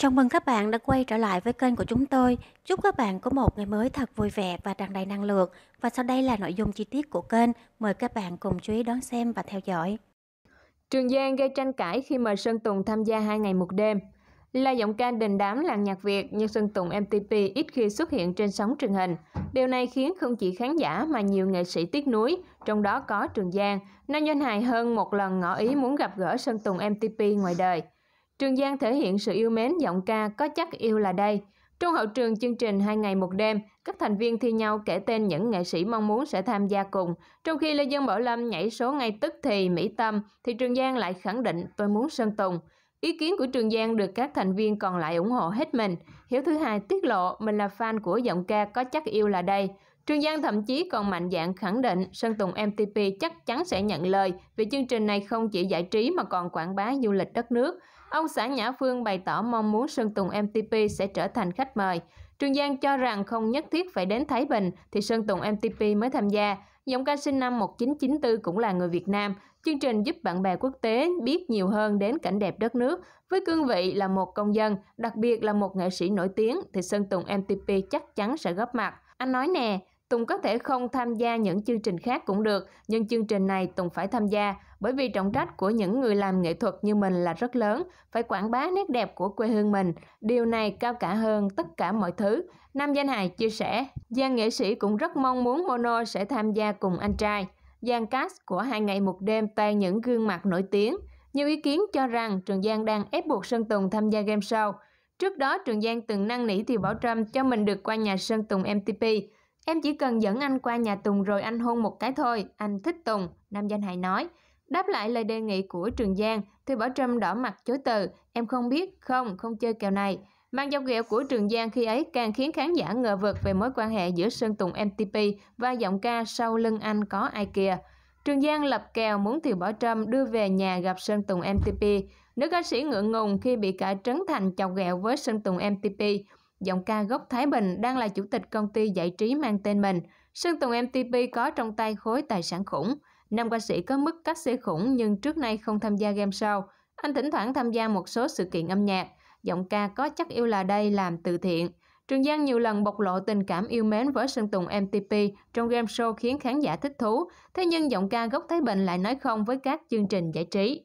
Chào mừng các bạn đã quay trở lại với kênh của chúng tôi. Chúc các bạn có một ngày mới thật vui vẻ và tràn đầy năng lượng. Và sau đây là nội dung chi tiết của kênh. Mời các bạn cùng chú ý đón xem và theo dõi. Trường Giang gây tranh cãi khi mời Sơn Tùng tham gia hai ngày một đêm. Là giọng ca đình đám làng nhạc Việt, nhưng Sơn Tùng MTP ít khi xuất hiện trên sóng truyền hình. Điều này khiến không chỉ khán giả mà nhiều nghệ sĩ tiếc nuối, trong đó có Trường Giang. nên danh hài hơn một lần ngỏ ý muốn gặp gỡ Sơn Tùng MTP ngoài đời. Trường Giang thể hiện sự yêu mến giọng ca có chắc yêu là đây. Trong hậu trường chương trình hai ngày một đêm, các thành viên thi nhau kể tên những nghệ sĩ mong muốn sẽ tham gia cùng. Trong khi Lê Dương Bảo Lâm nhảy số ngay tức thì Mỹ Tâm, thì Trường Giang lại khẳng định tôi muốn Sơn Tùng. Ý kiến của Trường Giang được các thành viên còn lại ủng hộ hết mình. Hiếu thứ hai tiết lộ mình là fan của giọng ca có chắc yêu là đây. Trương Giang thậm chí còn mạnh dạn khẳng định Sơn Tùng MTP chắc chắn sẽ nhận lời vì chương trình này không chỉ giải trí mà còn quảng bá du lịch đất nước. Ông xã Nhã Phương bày tỏ mong muốn Sơn Tùng MTP sẽ trở thành khách mời. Trương Giang cho rằng không nhất thiết phải đến Thái Bình thì Sơn Tùng MTP mới tham gia. Giọng ca sinh năm 1994 cũng là người Việt Nam. Chương trình giúp bạn bè quốc tế biết nhiều hơn đến cảnh đẹp đất nước. Với cương vị là một công dân, đặc biệt là một nghệ sĩ nổi tiếng thì Sơn Tùng MTP chắc chắn sẽ góp mặt. Anh nói nè, Tùng có thể không tham gia những chương trình khác cũng được, nhưng chương trình này Tùng phải tham gia bởi vì trọng trách của những người làm nghệ thuật như mình là rất lớn, phải quảng bá nét đẹp của quê hương mình. Điều này cao cả hơn tất cả mọi thứ. Nam Danh Hài chia sẻ, Giang nghệ sĩ cũng rất mong muốn Mono sẽ tham gia cùng anh trai. Giang Cast của hai ngày một đêm toàn những gương mặt nổi tiếng. Nhiều ý kiến cho rằng Trường Giang đang ép buộc Sơn Tùng tham gia game show. Trước đó, Trường Giang từng năn nỉ thì Bảo Trâm cho mình được qua nhà Sơn Tùng MTP. Em chỉ cần dẫn anh qua nhà Tùng rồi anh hôn một cái thôi, anh thích Tùng, Nam Danh Hải nói. Đáp lại lời đề nghị của Trường Giang, thì Bảo Trâm đỏ mặt chối từ, em không biết, không, không chơi kèo này. Mang dọc ghẹo của Trường Giang khi ấy càng khiến khán giả ngờ vực về mối quan hệ giữa Sơn Tùng MTP và giọng ca sau lưng anh có ai kìa. Trường Giang lập kèo muốn Thiều Bảo Trâm đưa về nhà gặp Sơn Tùng MTP. Nữ ca sĩ ngượng ngùng khi bị cả Trấn Thành chọc ghẹo với Sơn Tùng MTP giọng ca gốc Thái Bình đang là chủ tịch công ty giải trí mang tên mình. Sơn Tùng MTP có trong tay khối tài sản khủng. Nam ca sĩ có mức cách xê khủng nhưng trước nay không tham gia game show. Anh thỉnh thoảng tham gia một số sự kiện âm nhạc. Giọng ca có chắc yêu là đây làm từ thiện. Trường Giang nhiều lần bộc lộ tình cảm yêu mến với Sơn Tùng MTP trong game show khiến khán giả thích thú. Thế nhưng giọng ca gốc Thái Bình lại nói không với các chương trình giải trí.